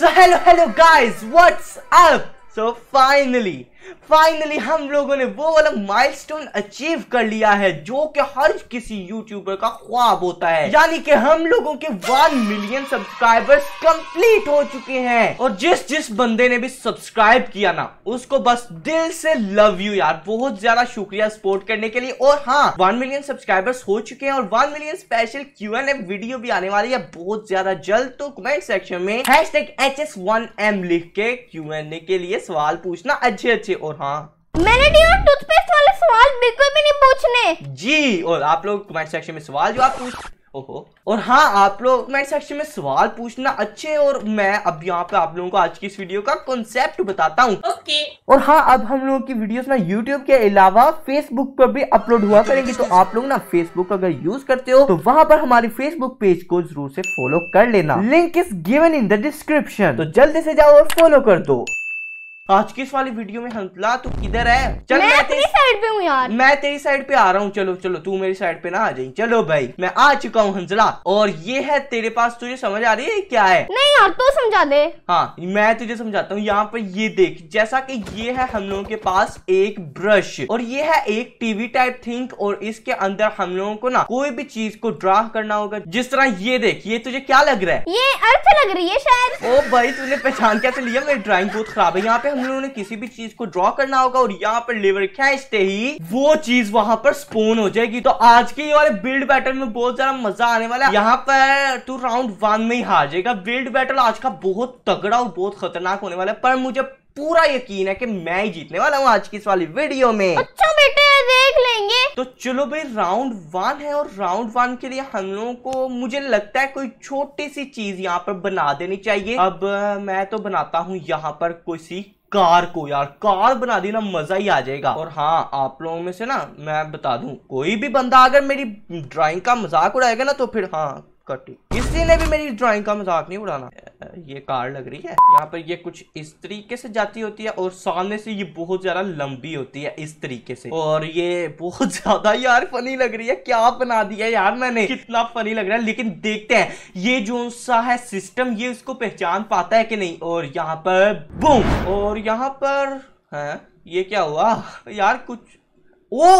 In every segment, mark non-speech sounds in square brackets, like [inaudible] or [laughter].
So hello, hello guys, what's up? So finally, finally हम लोगों ने वो वाला माइलस्टोन अचीव कर लिया है जो कि हर किसी यूट्यूबर का ख्वाब होता है यानी कि हम लोगों के वन मिलियन सब्सक्राइबर्स कंप्लीट हो चुके हैं और जिस जिस बंदे ने भी सब्सक्राइब किया ना उसको बस दिल से लव यू यार बहुत ज्यादा शुक्रिया सपोर्ट करने के लिए और हाँ वन मिलियन सब्सक्राइबर्स हो चुके हैं और one million special Q N F video भी आने वाली है बहुत ज्यादा जल्द तो कमेंट सेक्शन में hashtag H S one M लिख के क्यू एन ए के लिए सवाल पूछना अच्छे अच्छे बच्चे और हाँ मैंने टूथपेस्ट वाले सवाल बिल्कुल भी नहीं पूछने जी और आप लोग कमेंट सेक्शन में सवाल जो आप पूछ ओहो और हाँ आप लोग कमेंट सेक्शन में सवाल पूछना अच्छे और मैं अब यहाँ पे आप लोगों को आज की इस वीडियो का कॉन्सेप्ट बताता हूँ ओके और हाँ अब हम लोगों की वीडियोस ना यूट्यूब के अलावा फेसबुक पर भी अपलोड हुआ करेंगे तो आप लोग ना फेसबुक अगर यूज करते हो तो वहाँ पर हमारी फेसबुक पेज को जरूर से फॉलो कर लेना link is given in the description तो जल्दी से जाओ और फॉलो कर दो आज की इस वाली वीडियो में हंसला तू तो किधर है चल मैं, तेरी साइड पे हूँ यार मैं तेरी साइड पे आ रहा हूँ चलो चलो तू मेरी साइड पे ना आ जाइए चलो भाई मैं आ चुका हूँ हंसला और ये है तेरे पास तुझे समझ आ रही है क्या है नहीं यार तू तो समझा दे हाँ मैं तुझे समझाता हूँ यहाँ पर ये देख जैसा की ये है हम लोगों के पास एक ब्रश और ये है एक टीवी टाइप थिंक और इसके अंदर हम लोगों को ना कोई भी चीज को ड्रा करना होगा जिस तरह ये देख ये तुझे क्या लग रहा है ये अर्थ लग रही है शायद ओ भाई तुझे पहचान कैसे तो लिया मेरी ड्राइंग बहुत खराब है यहाँ पे हम लोगों ने किसी भी चीज को ड्रॉ करना होगा और यहाँ पर लेवर खेचते ही वो चीज वहां पर स्पोन हो जाएगी तो आज के ये वाले बिल्ड बैटल में बहुत ज्यादा मजा आने वाला है यहाँ पर टू राउंड वन में ही हार जाएगा बिल्ड बैटल आज का बहुत तगड़ा और बहुत खतरनाक होने वाला है पर मुझे पूरा यकीन है कि मैं ही जीतने वाला हूँ आज की इस वाली वीडियो में अच्छा बेटे देख लेंगे तो चलो भाई राउंड वन है और राउंड वन के लिए हम लोगों को मुझे लगता है कोई छोटी सी चीज यहाँ पर बना देनी चाहिए अब मैं तो बनाता हूँ यहाँ पर कोई सी कार को यार कार बना दी ना मजा ही आ जाएगा और हाँ आप लोगों में से ना मैं बता दू कोई भी बंदा अगर मेरी ड्राइंग का मजाक उड़ाएगा ना तो फिर हाँ कटी किसी ने भी मेरी ड्राइंग का मजाक नहीं उड़ाना ये कार लग रही है यहाँ पर ये कुछ इस तरीके से जाती होती है और सामने से ये बहुत ज्यादा लंबी होती है इस तरीके से और ये बहुत [laughs] ज्यादा यार फनी लग रही है क्या बना दिया यार मैंने कितना फनी लग रहा है लेकिन देखते हैं ये जो सा है सिस्टम ये उसको पहचान पाता है कि नहीं और यहाँ पर बूम और यहाँ पर है ये क्या हुआ यार कुछ ओ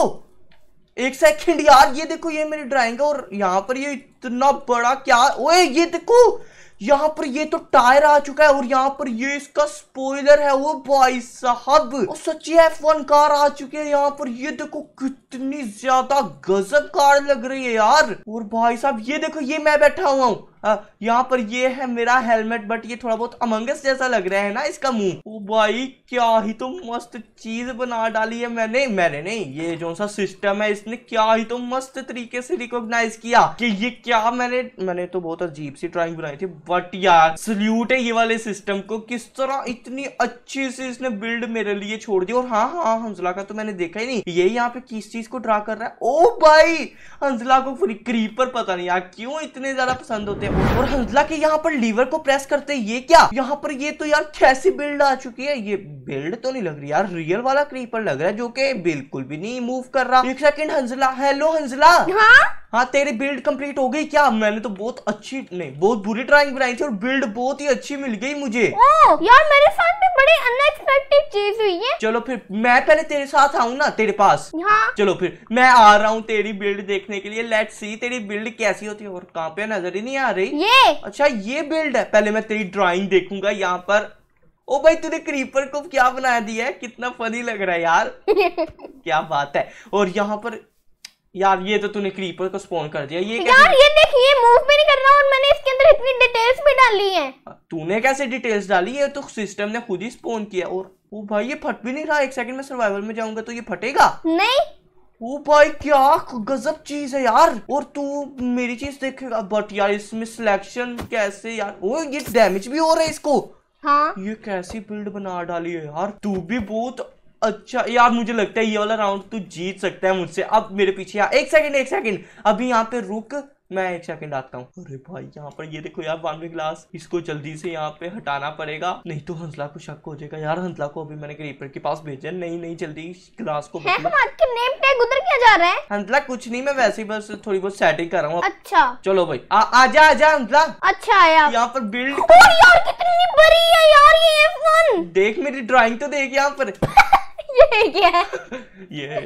एक सेकंड यार ये देखो ये मेरी ड्राइंग है और यहाँ पर ये इतना बड़ा क्या ओए ये देखो यहाँ पर ये तो टायर आ चुका है और यहाँ पर ये इसका स्पॉइलर है वो भाई साहब और सच्ची एफ वन कार आ चुकी है यहाँ पर ये देखो कितनी ज्यादा गजब कार लग रही है यार और भाई साहब ये देखो ये मैं बैठा हुआ हूँ हाँ, यहाँ पर ये है मेरा हेलमेट बट ये थोड़ा बहुत अमंगस जैसा लग रहा है ना इसका मुंह ओ भाई क्या ही तो मस्त चीज बना डाली है मैंने मैंने नहीं ये जो सा सिस्टम है इसने क्या ही तो मस्त तरीके से रिकॉग्नाइज किया कि ये क्या मैंने मैंने तो बहुत अजीब सी ड्राइंग बनाई थी बट यार सल्यूट है ये वाले सिस्टम को किस तरह इतनी अच्छी से इसने बिल्ड मेरे लिए छोड़ दी और हाँ हाँ हंसला का तो मैंने देखा ही नहीं ये यहाँ पे किस चीज को ड्रा कर रहा है ओ भाई हंसला को पूरी क्रीपर पता नहीं यार क्यों इतने ज्यादा पसंद होते हैं और हंसला के यहाँ पर लीवर को प्रेस करते ये क्या यहाँ पर ये तो यार कैसी बिल्ड आ चुकी है ये बिल्ड तो नहीं लग रही यार रियल वाला क्रीपर लग रहा है जो कि बिल्कुल भी नहीं मूव कर रहा एक सेकंड हंजला हेलो हंजला हाँ? तेरी बिल्ड कंप्लीट हो गई क्या मैंने तो बहुत अच्छी नहीं बहुत बुरी ड्राइंग बनाई थी और बिल्ड बहुत ही अच्छी मिल गई मुझे ओ, यार मेरे साथ में बड़ी अनएक्सपेक्टेड चीज हुई है चलो फिर मैं पहले तेरे साथ आऊँ ना तेरे पास हाँ? चलो फिर मैं आ रहा हूँ तेरी बिल्ड देखने के लिए लेट सी तेरी बिल्ड कैसी होती है और कहाँ पे नजर ही नहीं आ रही रही ये अच्छा ये बिल्ड है पहले मैं तेरी ड्राइंग देखूंगा यहाँ पर ओ भाई तूने क्रीपर को क्या बना दिया है कितना फनी लग रहा है यार [laughs] क्या बात है और यहाँ पर यार ये तो तूने क्रीपर को स्पॉन कर दिया ये यार ये देख ये मूव भी नहीं कर रहा और मैंने इसके अंदर इतनी डिटेल्स भी डाली हैं हाँ, तूने कैसे डिटेल्स डाली ये तो सिस्टम ने खुद ही स्पॉन किया और ओ भाई ये फट भी नहीं रहा एक सेकंड में सर्वाइवल में जाऊंगा तो ये फटेगा नहीं ओ भाई क्या गजब चीज है यार और तू मेरी चीज देखेगा बट यार इसमें सिलेक्शन कैसे यार ओ ये डैमेज भी हो रहा है इसको हाँ ये कैसी बिल्ड बना डाली है यार तू भी बहुत अच्छा यार मुझे लगता है ये वाला राउंड तू जीत सकता है मुझसे अब मेरे पीछे यार हाँ, एक सेकंड एक सेकंड अभी यहाँ पे रुक मैं एक सेकंड आता हूँ अरे भाई यहाँ पर ये देखो यार बानवे ग्लास इसको जल्दी से यहाँ पे हटाना पड़ेगा नहीं तो हंसला को शक हो जाएगा यार हंसला को अभी मैंने क्रीपर के पास भेजा नहीं नहीं जल्दी ग्लास को नेम टैग उधर क्या जा रहा है हंसला कुछ नहीं मैं वैसे ही बस थोड़ी बहुत सेटिंग कर रहा हूँ अच्छा चलो भाई आ, जा हंसला अच्छा यहाँ पर बिल्ड यार कितनी बड़ी है यार ये देख मेरी ड्राइंग तो देख यहाँ पर [laughs] [laughs] ये क्या ये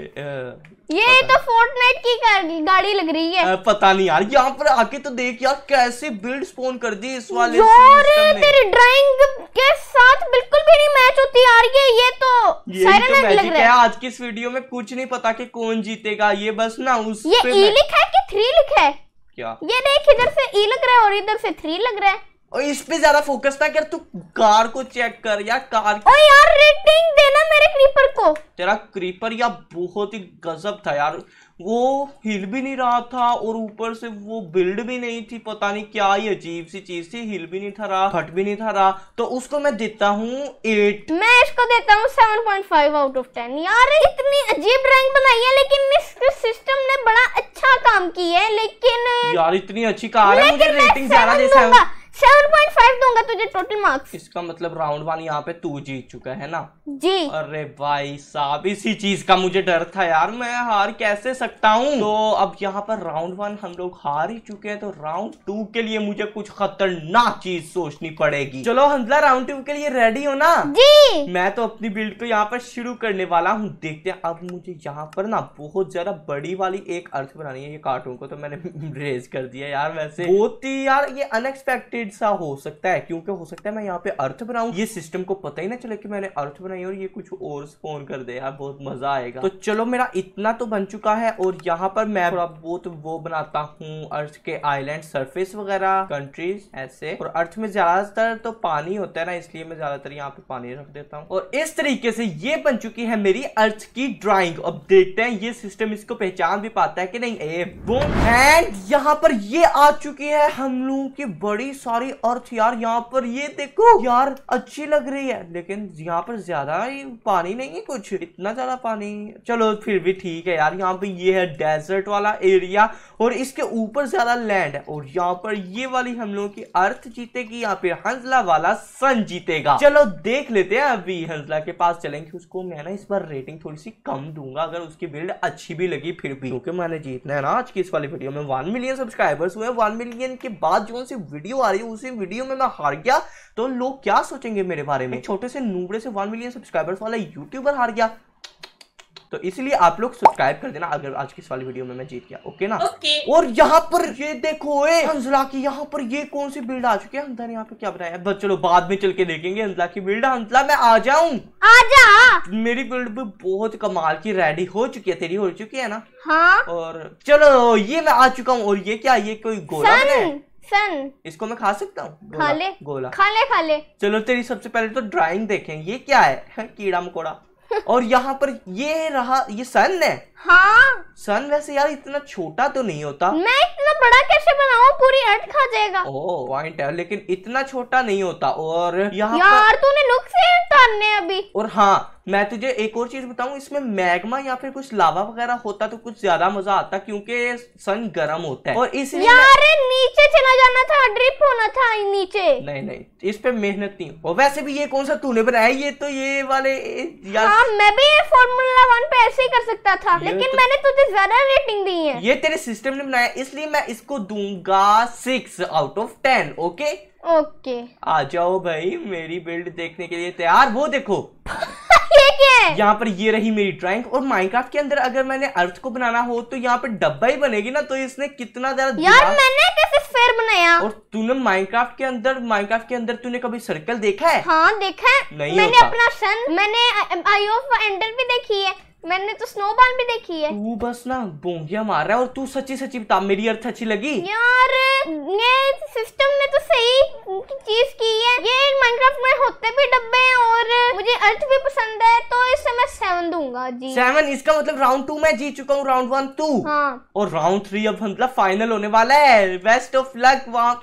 ये तो फोर्टनाइट की गाड़ी लग रही है पता नहीं यार यहाँ पर आके तो देख यार कैसे बिल्ड स्पोन कर दी इस वाले यार तेरी ड्राइंग के साथ बिल्कुल भी नहीं मैच होती यार ये ये तो साइरन तो लग रहा है आज की इस वीडियो में कुछ नहीं पता कि कौन जीतेगा ये बस ना उस ये ई e लिखा है की थ्री लिखा है क्या ये देख इधर से ई e लग रहा है और इधर से थ्री लग रहा है और इस पे ज्यादा फोकस ना कर तू कार को चेक कर या कार ओ यार रेटिंग देना मेरे क्रीपर को तेरा क्रीपर या बहुत ही गजब था यार वो हिल भी नहीं रहा था और ऊपर से वो बिल्ड भी नहीं थी पता नहीं क्या ही अजीब सी चीज थी हिल भी नहीं था रहा फट भी नहीं था रहा तो उसको मैं देता हूँ एट मैं इसको देता हूँ seven point five out of ten यार इतनी अजीब रैंक बनाई है लेकिन इस सिस्टम ने बड़ा अच्छा काम किया है लेकिन यार इतनी अच्छी कार है मुझे रेटिंग ज्यादा दे 7.5 दूंगा तुझे टोटल मार्क्स इसका मतलब राउंड वन यहाँ पे तू जीत चुका है ना जी अरे भाई साहब इसी चीज का मुझे डर था यार मैं हार कैसे सकता हूँ तो अब यहाँ पर राउंड वन हम लोग हार ही चुके हैं तो राउंड टू के लिए मुझे कुछ खतरनाक चीज सोचनी पड़ेगी चलो हंसला राउंड टू के लिए रेडी हो ना जी मैं तो अपनी बिल्ड को यहाँ पर शुरू करने वाला हूँ देखते हैं अब मुझे यहाँ पर ना बहुत ज्यादा बड़ी वाली एक अर्थ बनानी है ये कार्टून को तो मैंने रेज [laughs] कर दिया यार वैसे बहुत तो ही यार ये अनएक्सपेक्टेड कंप्लीकेटेड सा हो सकता है क्योंकि हो सकता है मैं यहाँ पे अर्थ बनाऊँ ये सिस्टम को पता ही ना चले कि मैंने अर्थ बनाई और ये कुछ और स्पोन कर दे यार बहुत मजा आएगा तो चलो मेरा इतना तो बन चुका है और यहाँ पर मैं थोड़ा बहुत वो बनाता हूँ अर्थ के आईलैंड सर्फेस वगैरह कंट्रीज ऐसे और अर्थ में ज्यादातर तो पानी होता है ना इसलिए मैं ज्यादातर यहाँ पे पानी रख देता हूँ और इस तरीके से ये बन चुकी है मेरी अर्थ की ड्राइंग अब देखते हैं ये सिस्टम इसको पहचान भी पाता है कि नहीं ए वो एंड यहाँ पर ये आ चुकी है हम लोगों की बड़ी सारी अर्थ यार यहाँ पर ये देखो यार अच्छी लग रही है लेकिन यहाँ पर ज्यादा पानी नहीं है कुछ इतना ज्यादा पानी चलो फिर भी ठीक है यार यहाँ पे ये है डेजर्ट वाला एरिया और इसके ऊपर ज्यादा लैंड है और यहाँ पर ये वाली हम लोगों की अर्थ जीतेगी या फिर हंसला वाला सन जीतेगा चलो देख लेते हैं अभी हंसला के पास चलेंगे उसको मैं ना इस बार रेटिंग थोड़ी सी कम दूंगा अगर उसकी बिल्ड अच्छी भी लगी फिर भी क्योंकि तो मैंने जीतना है ना आज की इस वाली वीडियो में वन मिलियन सब्सक्राइबर्स हुए वन मिलियन के बाद जो वीडियो आ रही है उसी वीडियो में मैं हार गया तो लोग क्या सोचेंगे मेरे बारे में छोटे से नूबड़े से वन मिलियन सब्सक्राइबर्स वाला यूट्यूबर हार गया तो इसलिए आप लोग सब्सक्राइब कर देना अगर आज की इस वाली वीडियो में मैं जीत गया ओके ना ओके और यहाँ पर ये देखो ए की यहाँ पर ये कौन सी बिल्ड आ चुकी है अंदर यहाँ पे क्या बनाया बस तो चलो बाद में चल के देखेंगे अंजला की बिल्ड अंजला मैं आ जाऊँ आ जा मेरी बिल्ड भी बहुत कमाल की रेडी हो चुकी है तेरी हो चुकी है ना हाँ और चलो ये मैं आ चुका हूँ और ये क्या ये कोई गोला है सन इसको मैं खा सकता हूँ खा ले गोला खा ले खा ले चलो तेरी सबसे पहले तो ड्राइंग देखें ये क्या है [laughs] कीड़ा मकोड़ा और यहाँ पर ये रहा ये सन है हाँ सन वैसे यार इतना छोटा तो नहीं होता मैं इतना बड़ा कैसे बनाऊँ पूरी अर्थ खा जाएगा ओ पॉइंट है लेकिन इतना छोटा नहीं होता और यहाँ यार पर... तूने नुक्स तानने अभी और हाँ मैं तुझे एक और चीज़ बताऊं इसमें मैग्मा या फिर कुछ लावा वगैरह होता तो कुछ ज्यादा मजा आता क्योंकि सन गर्म होता है और इसलिए यार नीचे चला जाना था ड्रिप होना था नीचे नहीं नहीं इस पे मेहनत नहीं और वैसे भी ये कौन सा तूने बनाया ये तो ये वाले यार हाँ, मैं भी ये फॉर्मूला वन पे ऐसे ही कर सकता था लेकिन तो... मैंने तुझे ज्यादा रेटिंग दी है ये तेरे सिस्टम ने बनाया इसलिए मैं इसको दूंगा six out of ten okay okay आ जाओ भाई मेरी बिल्ड देखने के लिए तैयार वो देखो यहाँ पर ये रही मेरी ड्राइंग और माइनक्राफ्ट के अंदर अगर मैंने अर्थ को बनाना हो तो यहाँ पर डब्बा ही बनेगी ना तो इसने कितना ज्यादा यार मैंने कैसे स्फेयर बनाया और तूने माइनक्राफ्ट के अंदर माइनक्राफ्ट के अंदर तूने कभी सर्कल देखा है हाँ देखा है नहीं मैंने अपना सन मैंने आई ऑफ एंडर भी देखी है मैंने तो स्नोबॉल भी देखी है तू बस ना बोंगिया मार रहा है और तू सच्ची सच्ची बता मेरी अर्थ अच्छी लगी यार ये सिस्टम ने तो सही चीज की है ये माइनक्राफ्ट में होते भी डब्बे हैं और मुझे अर्थ भी पसंद है तो इससे मैं सेवन दूंगा जी सेवन इसका मतलब राउंड टू मैं जीत चुका हूँ राउंड वन तू हाँ। और राउंड थ्री अब मतलब फाइनल होने वाला है बेस्ट ऑफ लक वहाँ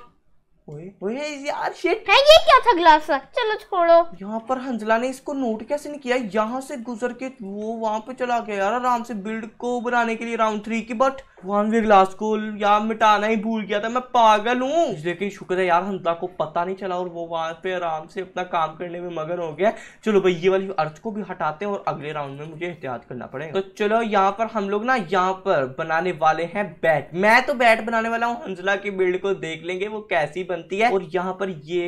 ओए यार शिट है ये क्या था ग्लास चलो छोड़ो यहाँ पर हंजला ने इसको नोट कैसे नहीं किया यहाँ से गुजर के वो वहाँ पे चला गया यार आराम से बिल्ड को बनाने के लिए राउंड थ्री की बट वानवीर लास्ट को यार मिटाना ही भूल गया था मैं पागल हूँ लेकिन शुक्र है यार हंसा तो को पता नहीं चला और वो वहाँ पे आराम से अपना काम करने में मगन हो गया चलो भाई ये वाली अर्थ को भी हटाते हैं और अगले राउंड में मुझे एहतियात करना पड़ेगा तो चलो यहाँ पर हम लोग ना यहाँ पर बनाने वाले हैं बैट मैं तो बैट बनाने वाला हूँ हंसला की बिल्ड को देख लेंगे वो कैसी बनती है और यहाँ पर ये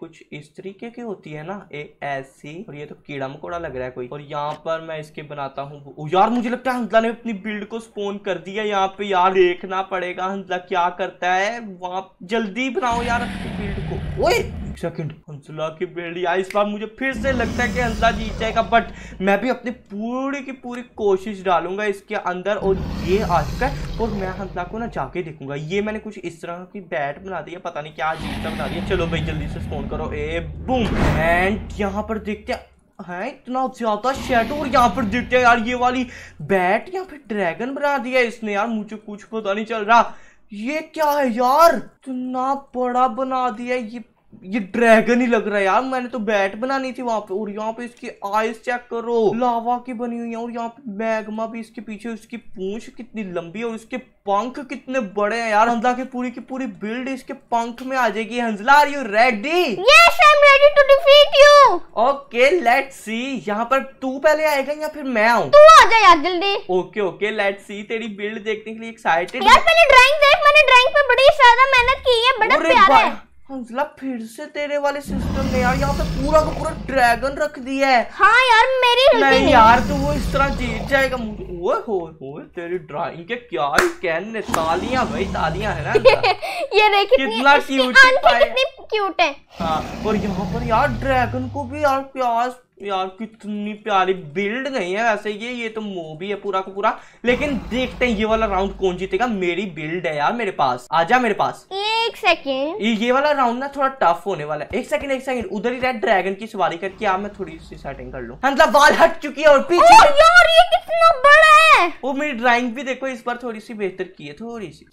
कुछ इस तरीके की होती है ना एक ऐसी और ये तो कीड़ा मकोड़ा लग रहा है कोई और यहाँ पर मैं इसके बनाता हूँ यार मुझे लगता है हंसला ने अपनी बिल्ड को स्पोन कर दिया यहाँ पर पे यार देखना पड़ेगा हंसला क्या करता है वहां जल्दी बनाओ यार फील्ड को ओए सेकंड हंसला की बेड़ी यार इस बार मुझे फिर से लगता है कि हंसला जीत जाएगा बट मैं भी अपनी पूरी की पूरी कोशिश डालूंगा इसके अंदर और ये आ चुका है और मैं हंसला को ना जाके देखूंगा ये मैंने कुछ इस तरह की बैट बना दी है पता नहीं क्या जीतना बना दिया चलो भाई जल्दी से फोन करो ए बूम एंड यहाँ पर देखते हैं है इतना ज्यादा शेडो और यहाँ पर देखते हैं यार ये वाली बैट या फिर ड्रैगन बना दिया इसने यार मुझे कुछ पता नहीं चल रहा ये क्या है यार इतना बड़ा बना दिया ये ये ड्रैगन ही लग रहा है यार मैंने तो बैट बनानी थी वहां पे और यहाँ पे इसकी आईज चेक करो लावा की बनी हुई है और यहाँ पे मैगमा भी इसके पीछे उसकी पूछ कितनी लंबी है और इसके पंख कितने बड़े हैं यार हंसला की पूरी की पूरी बिल्ड इसके पंख में आ जाएगी हंसला are you ready yes I am ready to defeat you okay let's see यहाँ पर तू पहले आएगा या फिर मैं आऊँ तू आ जा यार जल्दी ओके ओके लेट्स सी तेरी बिल्ड देखने के लिए एक्साइटेड यार मैंने ड्राइंग देख मैंने ड्राइंग पे बड़ी ज्यादा मेहनत की है बड़ा प्यारा है हंसला फिर से तेरे वाले सिस्टम में यार यहाँ पे पूरा का पूरा ड्रैगन रख दिया है हाँ यार मेरी नहीं यार तो वो इस तरह जीत जाएगा ओए हो हो तेरी ड्राइंग के क्या ही कहने तालियां भाई तालियां है ना [laughs] ये देख कितना क्यूट है कितनी क्यूट है हाँ और यहाँ पर यार ड्रैगन को भी यार प्यास यार कितनी प्यारी बिल्ड नहीं है वैसे ये ये तो मूवी है पूरा को पूरा लेकिन देखते हैं ये वाला राउंड कौन जीतेगा मेरी बिल्ड है यार मेरे पास आ जा मेरे पास एक सेकेंड ये वाला राउंड ना थोड़ा टफ होने वाला है एक सेकंड एक सेकंड उधर ही रेड ड्रैगन की सवारी करके आप मैं थोड़ी सी सेटिंग कर लू हाँ, मतलब वाल हट चुकी है और पीछे ओ यार ये कितना बड़ा है वो मेरी ड्राइंग भी देखो इस बार थोड़ी सी बेहतर की है थोड़ी सी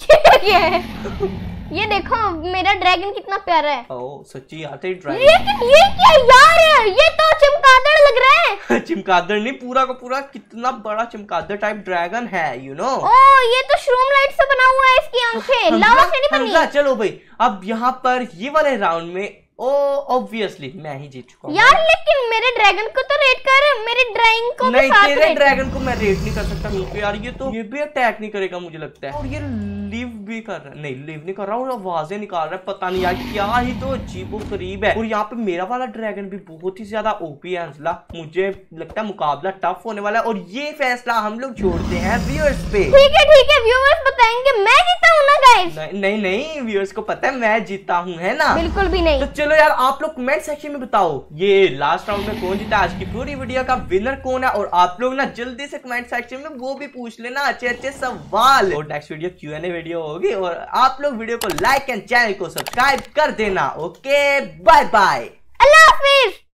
[laughs] ये देखो मेरा ड्रैगन कितना प्यारा है ओ सच्ची यार तेरी ड्रैगन ये, ये क्या यार है ये तो लग रहा है [laughs] चिमकादड़ नहीं पूरा का पूरा कितना बड़ा चिमकादड़ टाइप ड्रैगन है यू नो ओ ये तो श्रूम लाइट से बना हुआ है इसकी आंखें लावा से नहीं बनी चलो भाई अब यहाँ पर ये वाले राउंड में ओ oh, ऑब्वियसली मैं ही जीत चुका यार लेकिन मेरे ड्रैगन को तो रेट कर मेरे ड्राइंग को नहीं तेरे ड्रैगन को मैं रेट नहीं कर सकता मिल्क यार ये तो ये भी अटैक नहीं करेगा मुझे लगता है और ये लिव भी कर रहा है नहीं लिव नहीं कर रहा और आवाजें निकाल रहा है पता नहीं यार क्या ही तो जीबो करीब है और यहाँ पे मेरा वाला ड्रैगन भी बहुत ही ज्यादा ओपी है हंसला मुझे लगता है मुकाबला टफ होने वाला है और ये फैसला हम लोग छोड़ते हैं व्यूअर्स पे ठीक है ठीक है व्यूअर्स बताएंगे मैं जीता हूँ ना गाइस नहीं नहीं व्यूअर्स को पता है मैं जीता हूँ है ना बिल्कुल भी नहीं तो चलो यार आप लोग कमेंट सेक्शन में बताओ ये लास्ट राउंड में कौन जीता आज की पूरी वीडियो का विनर कौन है और आप लोग ना जल्दी से कमेंट सेक्शन में वो भी पूछ लेना अच्छे अच्छे सवाल और next video Q N A video होगी और आप लोग वीडियो को लाइक एंड चैनल को सब्सक्राइब कर देना ओके बाय बाय अल्लाह